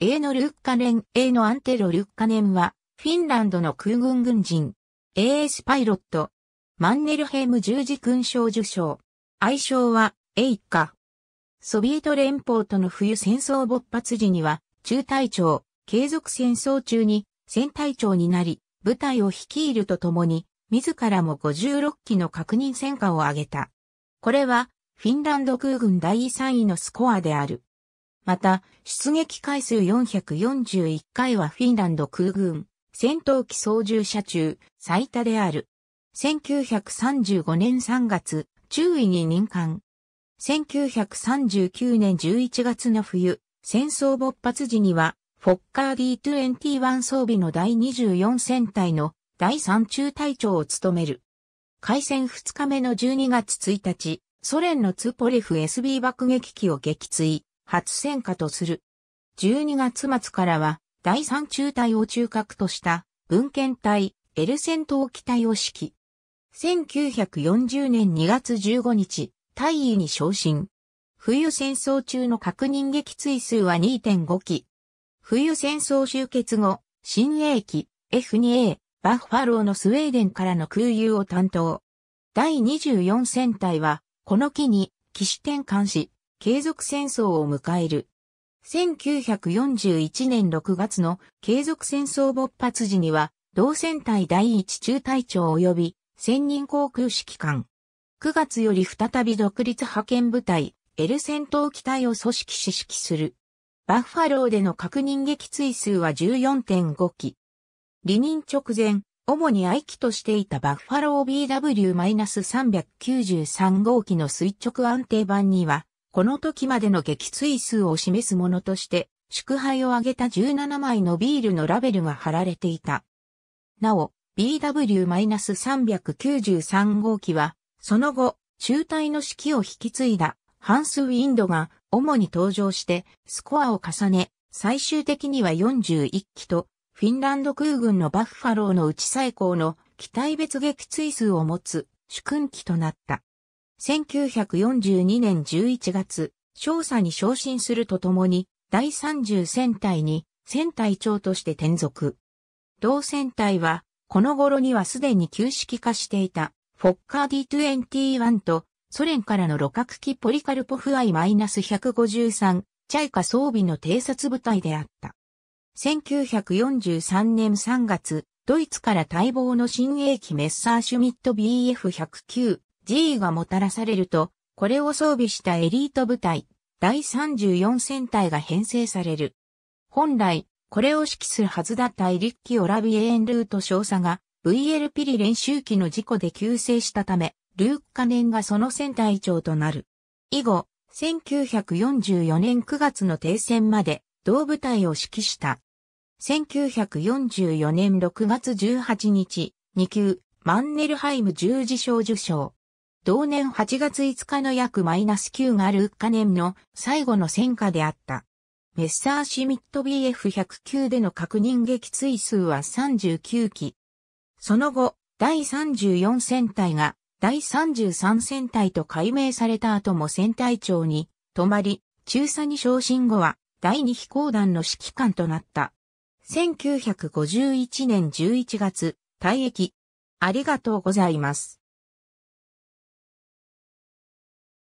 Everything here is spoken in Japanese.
エーノ・ルッカネン、エーノ・アンテロ・ルッカネンは、フィンランドの空軍軍人、AS パイロット、マンネルヘーム十字勲章受章。愛称は、エイカ。ソビエト連邦との冬戦争勃発時には、中隊長、継続戦争中に、戦隊長になり、部隊を率いるとともに、自らも56機の確認戦果を挙げた。これは、フィンランド空軍第3位のスコアである。また、出撃回数441回はフィンランド空軍、戦闘機操縦者中、最多である。1935年3月、中尉に任官。1939年11月の冬、戦争勃発時には、フォッカー D21 装備の第24戦隊の第3中隊長を務める。開戦2日目の12月1日、ソ連のツポレフ SB 爆撃機を撃墜。初戦果とする。12月末からは、第3中隊を中核とした、文献隊、エル戦闘機隊を指揮。1940年2月15日、大尉に昇進。冬戦争中の確認撃墜数は2.5機。冬戦争終結後、新鋭機 F2A バッファローのスウェーデンからの空輸を担当。第24戦隊は、この機に、機種転換し、継続戦争を迎える。1941年6月の継続戦争勃発時には、同戦隊第一中隊長及び専任航空指揮官。9月より再び独立派遣部隊、L 戦闘機隊を組織し指揮する。バッファローでの確認撃墜数は14.5機。離任直前、主に愛機としていたバッファロー BW-393 号機の垂直安定版には、この時までの撃墜数を示すものとして、祝杯を挙げた17枚のビールのラベルが貼られていた。なお、BW-393 号機は、その後、中隊の指揮を引き継いだハンス・ウィンドが主に登場してスコアを重ね、最終的には41機と、フィンランド空軍のバッファローのうち最高の機体別撃墜数を持つ主君機となった。1942年11月、少佐に昇進するとともに、第30戦隊に戦隊長として転属。同戦隊は、この頃にはすでに旧式化していた、フォッカー D21 と、ソ連からの路角機ポリカルポフ I-153、チャイカ装備の偵察部隊であった。1943年3月、ドイツから待望の新鋭機メッサーシュミット BF109 G がもたらされると、これを装備したエリート部隊、第34戦隊が編成される。本来、これを指揮するはずだったイリッキ・オラビエーン・ルート少佐が、v l ピリ練習機の事故で急逝したため、ルーク・カネンがその戦隊長となる。以後、1944年9月の停戦まで、同部隊を指揮した。1944年6月18日、2級、マンネルハイム十字章受賞。同年8月5日の約マイナス9があッカ年の最後の戦果であった。メッサーシミット BF109 での確認撃墜数は39機。その後、第34戦隊が第33戦隊と改名された後も戦隊長に止まり、中佐に昇進後は第2飛行団の指揮官となった。1951年11月、退役。ありがとうございます。